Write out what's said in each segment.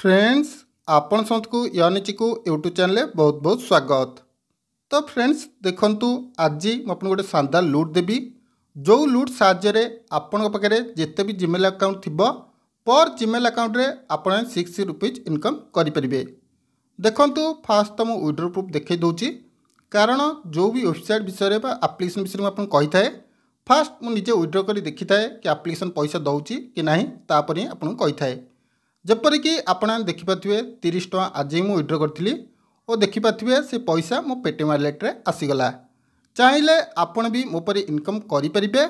friends আপন সমস্ত য়নিচিকু YouTube ଚ୍ୟାନେଲ୍ରେ ବହୁତ ବହୁତ ସ୍ୱାଗତ ତ ଫ୍ରେଣ୍ଡସ୍ ଦେଖନ୍ତୁ ଆଜି ମୁଁ ଆପଣଙ୍କୁ ଗୋଟେ ଶାନଦାର ଲୁଟ୍ ଦେବି ଯେଉଁ ଲୁଟ୍ ସାହାଯ୍ୟରେ ଆପଣଙ୍କ ପାଖରେ ଯେତେ ବି ଜିମେଲ୍ ଆକାଉଣ୍ଟ ଥିବ ପର୍ ଜିମେଲ୍ ଆକାଉଣ୍ଟରେ ଆପଣ ସିକ୍ସ ରୁପିଜ୍ ଇନକମ୍ କରିପାରିବେ ଦେଖନ୍ତୁ ଫାର୍ଷ୍ଟ ତ ମୁଁ ୱିଡ୍ରୋ ପ୍ରୁଫ୍ ଦେଖାଇ ଦେଉଛି କାରଣ ଯେଉଁ ବି ୱେବସାଇଟ୍ ବିଷୟରେ ବା ଆପ୍ଲିକେସନ୍ ବିଷୟରେ ମୁଁ ଆପଣଙ୍କୁ କହିଥାଏ ଫାର୍ଷ୍ଟ ମୁଁ ନିଜେ ୱିଡ୍ରୋ କରି ଦେଖିଥାଏ କି ଆପ୍ଲିକେସନ୍ ପଇସା ଦେଉଛି କି ନାହିଁ ତାପରେ ହିଁ ଆପଣଙ୍କୁ କହିଥାଏ ଯେପରିକି ଆପଣ ଦେଖିପାରୁଥିବେ ତିରିଶ ଟଙ୍କା ଆଜି ମୁଁ ୱିଡ୍ର କରିଥିଲି ଓ ଦେଖିପାରୁଥିବେ ସେ ପଇସା ମୋ ପେଟିଏମ୍ ୱାଲେଟ୍ରେ ଆସିଗଲା ଚାହିଁଲେ ଆପଣ ବି ମୋ ପରି ଇନକମ୍ କରିପାରିବେ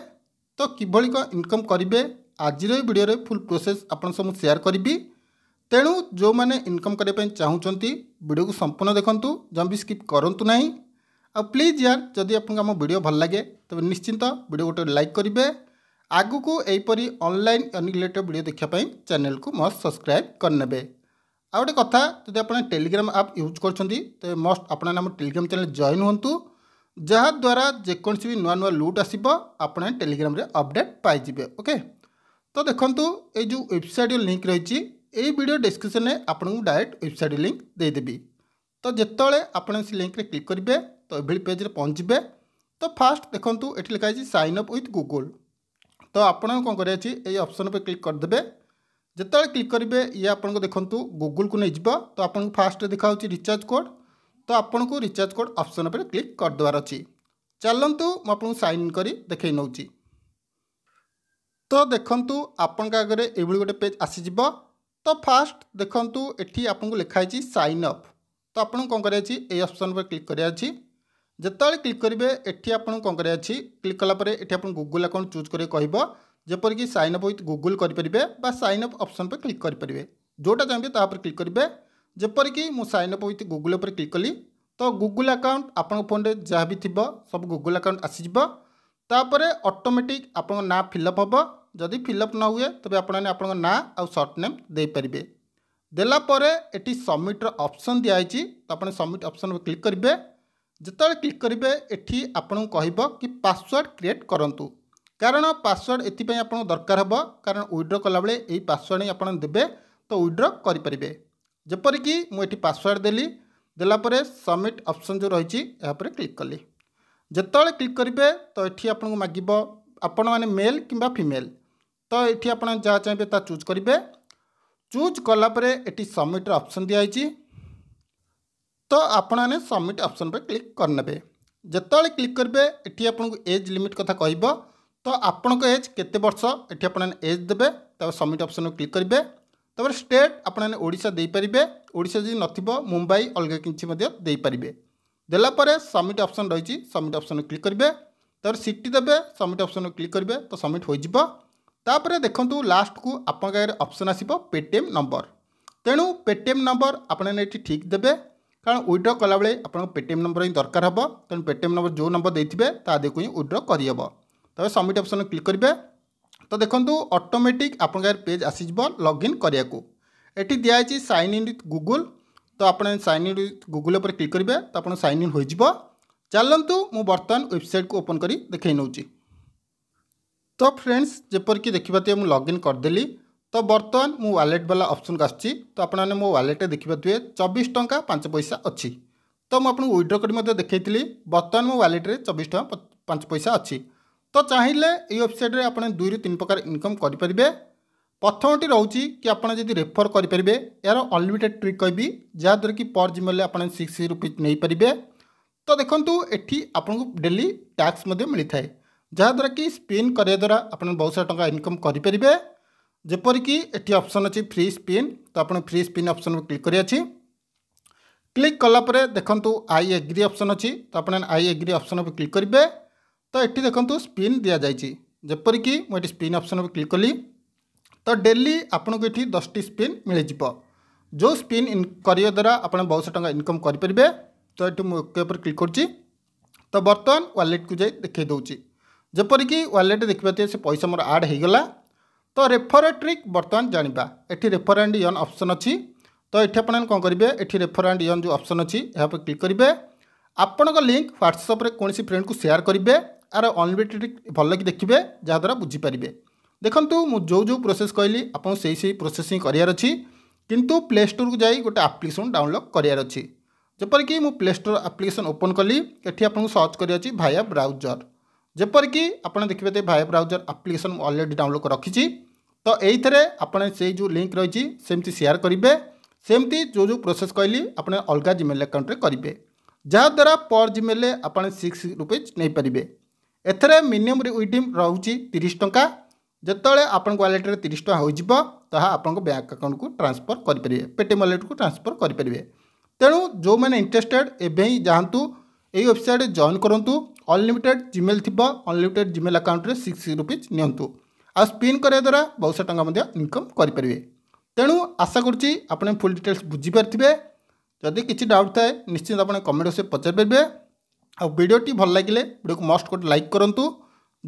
ତ କିଭଳି କ'ଣ ଇନକମ୍ କରିବେ ଆଜିର ଏ ଭିଡ଼ିଓରେ ଫୁଲ୍ ପ୍ରୋସେସ୍ ଆପଣ ସବୁ ମୁଁ ସେୟାର କରିବି ତେଣୁ ଯେଉଁମାନେ ଇନକମ୍ କରିବା ପାଇଁ ଚାହୁଁଛନ୍ତି ଭିଡ଼ିଓକୁ ସମ୍ପୂର୍ଣ୍ଣ ଦେଖନ୍ତୁ ଜମି ସ୍କିପ୍ କରନ୍ତୁ ନାହିଁ ଆଉ ପ୍ଲିଜ୍ ୟାର ଯଦି ଆପଣଙ୍କୁ ଆମ ଭିଡ଼ିଓ ଭଲ ଲାଗେ ତେବେ ନିଶ୍ଚିନ୍ତ ଭିଡ଼ିଓ ଗୋଟେ ଲାଇକ୍ କରିବେ ଆଗକୁ ଏହିପରି ଅନଲାଇନ୍ ଅର୍ଣ୍ଣିଂ ରିଲେଟେଡ଼୍ ଭିଡ଼ିଓ ଦେଖିବା ପାଇଁ ଚ୍ୟାନେଲକୁ ମଷ୍ଟ ସବସ୍କ୍ରାଇବ୍ କରିନେବେ ଆଉ ଗୋଟେ କଥା ଯଦି ଆପଣ ଟେଲିଗ୍ରାମ ଆପ୍ ୟୁଜ୍ କରୁଛନ୍ତି ତେବେ ମଷ୍ଟ ଆପଣ ଆମ ଟେଲିଗ୍ରାମ ଚ୍ୟାନେଲ ଜଏନ୍ ହୁଅନ୍ତୁ ଯାହାଦ୍ୱାରା ଯେକୌଣସି ବି ନୂଆ ନୂଆ ଲୁଟ୍ ଆସିବ ଆପଣ ଟେଲିଗ୍ରାମରେ ଅପଡ଼େଟ୍ ପାଇଯିବେ ଓକେ ତ ଦେଖନ୍ତୁ ଏଇ ଯେଉଁ ୱେବସାଇଟ୍ ଲିଙ୍କ୍ ରହିଛି ଏଇ ଭିଡ଼ିଓ ଡିସ୍କ୍ରିପ୍ସନ୍ରେ ଆପଣଙ୍କୁ ଡାଇରେକ୍ଟ ୱେବସାଇଟ୍ ଲିଙ୍କ୍ ଦେଇଦେବି ତ ଯେତେବେଳେ ଆପଣ ସେ ଲିଙ୍କ୍ରେ କ୍ଲିକ୍ କରିବେ ତ ଏଭଳି ପେଜ୍ରେ ପହଞ୍ଚିବେ ତ ଫାଷ୍ଟ ଦେଖନ୍ତୁ ଏଠି ଲେଖା ହେଇଛି ସାଇନ୍ ଅପ୍ ୱିଥ୍ ଗୁଗୁଲ୍ ତ ଆପଣ କ'ଣ କରିଅଛି ଏଇ ଅପସନ୍ ଉପରେ କ୍ଲିକ୍ କରିଦେବେ ଯେତେବେଳେ କ୍ଲିକ୍ କରିବେ ଇଏ ଆପଣଙ୍କୁ ଦେଖନ୍ତୁ ଗୁଗୁଲ୍କୁ ନେଇଯିବ ତ ଆପଣଙ୍କୁ ଫାଷ୍ଟରେ ଦେଖାହେଉଛି ରିଚାର୍ଜ କୋଡ଼୍ ତ ଆପଣଙ୍କୁ ରିଚାର୍ଜ କୋଡ଼୍ ଅପସନ୍ ଉପରେ କ୍ଲିକ୍ କରିଦେବାର ଅଛି ଚାଲନ୍ତୁ ମୁଁ ଆପଣଙ୍କୁ ସାଇନ୍ କରି ଦେଖାଇ ନେଉଛି ତ ଦେଖନ୍ତୁ ଆପଣଙ୍କ ଆଗରେ ଏଭଳି ଗୋଟେ ପେଜ୍ ଆସିଯିବ ତ ଫାଷ୍ଟ ଦେଖନ୍ତୁ ଏଠି ଆପଣଙ୍କୁ ଲେଖା ହେଇଛି ସାଇନ୍ ଅପ୍ ତ ଆପଣଙ୍କୁ କ'ଣ କରିବାର ଏଇ ଅପସନ୍ ଉପରେ କ୍ଲିକ୍ କରିବାର ଅଛି যেতবে ক্লিক করবে এটি আপনার কম করার আছে ক্লিক কলাপরে এটি আপনার গুগল আকাউন্ট চুজ করে কহব যেপরিকি সাইন অপ উইথ গুগল করে বা সাইন অপ অপসন পে ক্লিক করে যেটা চাইবে তা উপরে ক্লিক করবে যেপরিকি মু সাইন অপ উইথ গুগল উপরে ক্লিক কলি তো গুগল আকাউন্ট আপনার ফোনে যা বি সব গুগল আকাউন্ট আসিযোগ তাপরে অটোমেটিক আপনার না ফিলঅপ হব যদি ফিলঅপ ন হুয়ে তবে আপনার আপনার না আর্ট নেম দিয়ে দেলাপরে এটি সবমিটর অপসন দিয়া হয়েছি তো আপনার সবমিট অপসন ক্লিক করবে ଯେତେବେଳେ କ୍ଲିକ୍ କରିବେ ଏଠି ଆପଣଙ୍କୁ କହିବ କି ପାସୱାର୍ଡ଼ କ୍ରିଏଟ୍ କରନ୍ତୁ କାରଣ ପାସୱାର୍ଡ଼ ଏଥିପାଇଁ ଆପଣଙ୍କୁ ଦରକାର ହେବ କାରଣ ୱିଡ୍ର କଲାବେଳେ ଏଇ ପାସୱାର୍ଡ଼ ହିଁ ଆପଣ ଦେବେ ତ ୱିଡ୍ର କରିପାରିବେ ଯେପରିକି ମୁଁ ଏଠି ପାସୱାର୍ଡ଼ ଦେଲି ଦେଲା ପରେ ସବମିଟ୍ ଅପସନ୍ ଯେଉଁ ରହିଛି ଏହା ଉପରେ କ୍ଲିକ୍ କଲି ଯେତେବେଳେ କ୍ଲିକ୍ କରିବେ ତ ଏଠି ଆପଣଙ୍କୁ ମାଗିବ ଆପଣମାନେ ମେଲ୍ କିମ୍ବା ଫିମେଲ୍ ତ ଏଠି ଆପଣ ଯାହା ଚାହିଁବେ ତାହା ଚୁଜ୍ କରିବେ ଚୁଜ୍ କଲା ପରେ ଏଠି ସବମିଟ୍ର ଅପସନ୍ ଦିଆହେଇଛି ତ ଆପଣମାନେ ସବମିଟ୍ ଅପସନ୍ ଉପରେ କ୍ଲିକ୍ କରିନେବେ ଯେତେବେଳେ କ୍ଲିକ୍ କରିବେ ଏଠି ଆପଣଙ୍କୁ ଏଜ୍ ଲିମିଟ୍ କଥା କହିବ ତ ଆପଣଙ୍କ ଏଜ୍ କେତେ ବର୍ଷ ଏଠି ଆପଣମାନେ ଏଜ୍ ଦେବେ ତାପରେ ସବମିଟ୍ ଅପସନ୍କୁ କ୍ଲିକ୍ କରିବେ ତାପରେ ଷ୍ଟେଟ୍ ଆପଣମାନେ ଓଡ଼ିଶା ଦେଇପାରିବେ ଓଡ଼ିଶା ଯଦି ନଥିବ ମୁମ୍ବାଇ ଅଲଗା କିଛି ମଧ୍ୟ ଦେଇପାରିବେ ଦେଲା ପରେ ସବମିଟ୍ ଅପସନ୍ ରହିଛି ସବମିଟ୍ ଅପସନ୍କୁ କ୍ଲିକ୍ କରିବେ ତାପରେ ସିଟି ଦେବେ ସବମିଟ୍ ଅପସନ୍କୁ କ୍ଲିକ୍ କରିବେ ତ ସବମିଟ୍ ହୋଇଯିବ ତାପରେ ଦେଖନ୍ତୁ ଲାଷ୍ଟକୁ ଆପଣଙ୍କ ଆଗରେ ଅପସନ୍ ଆସିବ ପେଟିଏମ୍ ନମ୍ବର ତେଣୁ ପେଟିଏମ୍ ନମ୍ବର ଆପଣମାନେ ଏଠି ଠିକ୍ ଦେବେ কারণ উইড্র কলাবেলে আপনার পেটিএম নম্বর ହିଁ দরকার হব তেমন পেটিএম নম্বর যে নম্বর দিয়ে তা আগে ହିଁ উইড্র କରିହେব তবে সবমিট অপসন ক্লিক করবে তো দেখুন অটোমেটিক আপনার কাছে পেজ আসিযোগ লগ ইন করা এটি দিয়া হয়েছে সাইন ইন উইথ গুগল তো আপনার সাইন ইন উইথ গুগল উপরে ক্লিক করবে তো আপনার সাইন ইন হয়ে যাব ଚାଲନ୍ତୁ ମୁଁ ବର୍ତ୍ତମାନ ୱେବସାଇଟ୍କୁ ଓପନ୍ କରି ଦେଖାଇ ନେଉଛି ତ ଫ୍ରେଣ୍ଡସ୍ ଯେପରିକି ଦେଖିପାରୁଥିବେ ମୁଁ ଲଗ୍ଇନ୍ କରିଦେଲି তো বর্তমান মু ওয়ালেট বালা অপসনকে আসছি তো আপনার মো ওয়ালেটে দেখিপারে চবিশ টঙ্কা পাঁচ পয়সা অছি তো মু আপনার উইড্র করে মধ্যে দেখাইলি বর্তমান মো ওয়ালেটে চবিশ টঙ্কা পাঁচ পয়সা অছি তো চাইলে এই ওয়েবসাইটে আপনার দুই রু তিন প্রকার ইনকম করে পে প্রথমটি রয়েছে কি আপনার যদি রেফর করে পে এর অনলিমিটেড ট্রিক কবি যাদ্বারা কি পর জিমেলে আপনার সিক্স রুপিজ নিয়ে পারবে তো দেখুন এটি আপনার ডেলি ট্যাক্স মধ্যে মিলে থাকে যাদ্বারা কি স্পিন করা দ্বারা আপনার বহু সারা টাকা ইনকম করে পে ଯେପରିକି ଏଠି ଅପସନ୍ ଅଛି ଫ୍ରି ସ୍ପିନ୍ ତ ଆପଣ ଫ୍ରି ସ୍ପିନ୍ ଅପସନ୍କୁ କ୍ଲିକ୍ କରିଅଛି କ୍ଲିକ୍ କଲାପରେ ଦେଖନ୍ତୁ ଆଇ ଏଗ୍ରି ଅପସନ୍ ଅଛି ତ ଆପଣ ଆଇ ଏଗ୍ରି ଅପସନ୍ ଉପରେ କ୍ଲିକ୍ କରିବେ ତ ଏଠି ଦେଖନ୍ତୁ ସ୍ପିନ୍ ଦିଆଯାଇଛି ଯେପରିକି ମୁଁ ଏଠି ସ୍ପିନ୍ ଅପସନ୍ ଉପରେ କ୍ଲିକ୍ କଲି ତ ଡେଲି ଆପଣଙ୍କୁ ଏଠି ଦଶଟି ସ୍ପିନ୍ ମିଳିଯିବ ଯେଉଁ ସ୍ପିନ୍ କରିବା ଦ୍ୱାରା ଆପଣ ବହୁଶହ ଟଙ୍କା ଇନକମ୍ କରିପାରିବେ ତ ଏଠି ମୁଁ ଓକେ ଉପରେ କ୍ଲିକ୍ କରୁଛି ତ ବର୍ତ୍ତମାନ ୱାଲେଟ୍କୁ ଯାଇ ଦେଖାଇ ଦେଉଛି ଯେପରିକି ୱାଲେଟ୍ ଦେଖିପାରୁଥିବେ ସେ ପଇସା ମୋର ଆଡ଼୍ ହୋଇଗଲା ତ ରେଫରେଟ୍ରିକ୍ ବର୍ତ୍ତମାନ ଜାଣିବା ଏଠି ରେଫରେଣ୍ଡ ଇଅନ୍ ଅପସନ୍ ଅଛି ତ ଏଠି ଆପଣମାନେ କ'ଣ କରିବେ ଏଠି ରେଫରେଣ୍ଡ ଇଅନ୍ ଯେଉଁ ଅପସନ୍ ଅଛି ଏହା ଉପରେ କ୍ଲିକ୍ କରିବେ ଆପଣଙ୍କ ଲିଙ୍କ୍ ହ୍ୱାଟ୍ସଅପ୍ରେ କୌଣସି ଫ୍ରେଣ୍ଡକୁ ସେୟାର କରିବେ ଆର ଅନଲିମିଟେଡ୍ ଭଲକି ଦେଖିବେ ଯାହାଦ୍ୱାରା ବୁଝିପାରିବେ ଦେଖନ୍ତୁ ମୁଁ ଯେଉଁ ଯେଉଁ ପ୍ରୋସେସ୍ କହିଲି ଆପଣଙ୍କୁ ସେଇ ସେଇ ପ୍ରୋସେସ୍ ହିଁ କରିବାର ଅଛି କିନ୍ତୁ ପ୍ଲେ ଷ୍ଟୋରକୁ ଯାଇ ଗୋଟେ ଆପ୍ଲିକେସନ୍ ଡାଉନଲୋଡ଼୍ କରିବାର ଅଛି ଯେପରିକି ମୁଁ ପ୍ଲେ ଷ୍ଟୋର ଆପ୍ଲିକେସନ୍ ଓପନ୍ କଲି ଏଠି ଆପଣଙ୍କୁ ସର୍ଚ୍ଚ କରିବାର ଅଛି ଭାୟା ବ୍ରାଉଜର୍ ଯେପରିକି ଆପଣ ଦେଖିବେ ଯେ ଭାଇ ବ୍ରାଉଜର ଆପ୍ଲିକେସନ୍ ମୁଁ ଅଲରେଡ଼ି ଡାଉନଲୋଡ଼୍ ରଖିଛି ତ ଏଇଥିରେ ଆପଣ ସେଇ ଯେଉଁ ଲିଙ୍କ୍ ରହିଛି ସେମିତି ସେୟାର କରିବେ ସେମିତି ଯେଉଁ ଯେଉଁ ପ୍ରୋସେସ୍ କହିଲି ଆପଣ ଅଲଗା ଜିମେଲ୍ ଆକାଉଣ୍ଟରେ କରିବେ ଯାହାଦ୍ୱାରା ପର୍ ଜିମେଲ୍ରେ ଆପଣ ସିକ୍ସ ରୁପିଜ୍ ନେଇପାରିବେ ଏଥିରେ ମିନିମମ୍ ୱିଡିମ୍ ରହୁଛି ତିରିଶ ଟଙ୍କା ଯେତେବେଳେ ଆପଣଙ୍କ ୱାଲେଟ୍ରେ ତିରିଶ ଟଙ୍କା ହୋଇଯିବ ତାହା ଆପଣଙ୍କ ବ୍ୟାଙ୍କ ଆକାଉଣ୍ଟକୁ ଟ୍ରାନ୍ସଫର୍ କରିପାରିବେ ପେଟିଏମ୍ ୱାଲେଟ୍କୁ ଟ୍ରାନ୍ସଫର୍ କରିପାରିବେ ତେଣୁ ଯେଉଁମାନେ ଇଣ୍ଟରେଷ୍ଟେଡ଼୍ ଏବେ ହିଁ ଯାଆନ୍ତୁ এই ୱେବସାଇଟ୍ ଜଏନ୍ କରନ୍ତୁ ଅନଲିମିଟେଡ୍ ଜିମେଲ୍ ଥିବ ଅନଲିମିଟେଡ୍ ଜିମେଲ୍ ଆକାଉଣ୍ଟରେ ସିକ୍ସ ରୁପିଜ୍ ନିଅନ୍ତୁ ଆଉ ସ୍ପିନ୍ କରିବା ଦ୍ୱାରା ବହୁତସାରା ଟଙ୍କା ମଧ୍ୟ ଇନକମ୍ କରିପାରିବେ ତେଣୁ ଆଶା କରୁଛି ଆପଣ ଫୁଲ୍ ଡିଟେଲ୍ସ ବୁଝିପାରିଥିବେ ଯଦି କିଛି ଡାଉଟ୍ ଥାଏ ନିଶ୍ଚିତ ଆପଣ କମେଣ୍ଟ ବକ୍ସରେ ପଚାରିପାରିବେ ଆଉ ଭିଡ଼ିଓଟି ଭଲ ଲାଗିଲେ ଭିଡ଼ିଓକୁ ମଷ୍ଟ ଗୋଟେ ଲାଇକ୍ କରନ୍ତୁ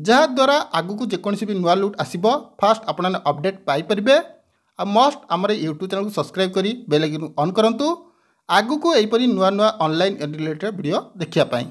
ଯାହାଦ୍ୱାରା ଆଗକୁ ଯେକୌଣସି ବି ନୂଆ ଲୁଟ୍ ଆସିବ ଫାଷ୍ଟ ଆପଣମାନେ ଅପଡ଼େଟ୍ ପାଇପାରିବେ ଆଉ ମଷ୍ଟ ଆମର ୟୁଟ୍ୟୁବ୍ ଚ୍ୟାନେଲକୁ ସବସ୍କ୍ରାଇବ୍ କରି ବେଲ୍ ଆଇକନ୍ ଅନ୍ କରନ୍ତୁ आगु यहीपरि नुवा नुवा अनल रिलेटेड भिडियो देखापा